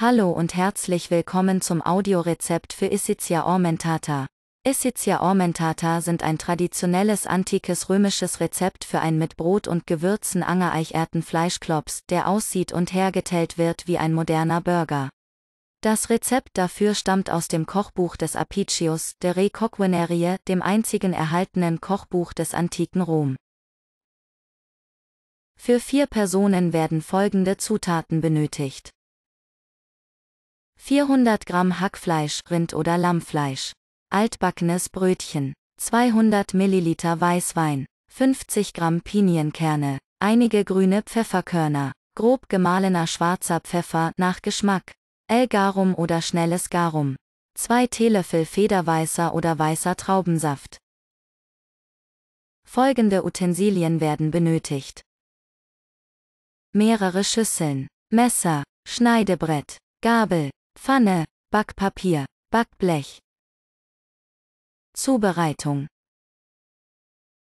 Hallo und herzlich willkommen zum Audiorezept für Issizia ormentata. Issizia ormentata sind ein traditionelles antikes römisches Rezept für ein mit Brot und Gewürzen angereicherten Fleischklops, der aussieht und hergetellt wird wie ein moderner Burger. Das Rezept dafür stammt aus dem Kochbuch des Apicius der Re Coquinerie, dem einzigen erhaltenen Kochbuch des antiken Rom. Für vier Personen werden folgende Zutaten benötigt. 400 Gramm Hackfleisch, Rind- oder Lammfleisch, altbackenes Brötchen, 200 Milliliter Weißwein, 50 Gramm Pinienkerne, einige grüne Pfefferkörner, grob gemahlener schwarzer Pfeffer nach Geschmack, Elgarum oder schnelles Garum, 2 Teelöffel federweißer oder weißer Traubensaft. Folgende Utensilien werden benötigt. Mehrere Schüsseln, Messer, Schneidebrett, Gabel, Pfanne, Backpapier, Backblech. Zubereitung.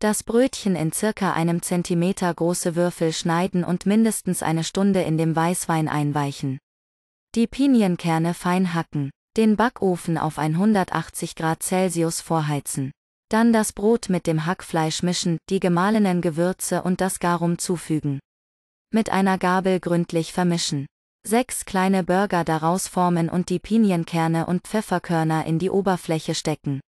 Das Brötchen in circa einem Zentimeter große Würfel schneiden und mindestens eine Stunde in dem Weißwein einweichen. Die Pinienkerne fein hacken, den Backofen auf 180 Grad Celsius vorheizen. Dann das Brot mit dem Hackfleisch mischen, die gemahlenen Gewürze und das Garum zufügen. Mit einer Gabel gründlich vermischen. Sechs kleine Burger daraus formen und die Pinienkerne und Pfefferkörner in die Oberfläche stecken.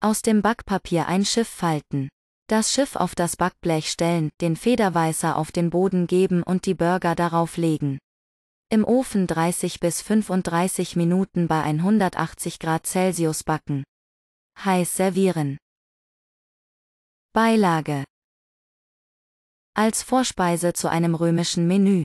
Aus dem Backpapier ein Schiff falten. Das Schiff auf das Backblech stellen, den Federweißer auf den Boden geben und die Burger darauf legen. Im Ofen 30 bis 35 Minuten bei 180 Grad Celsius backen. Heiß servieren. Beilage. Als Vorspeise zu einem römischen Menü.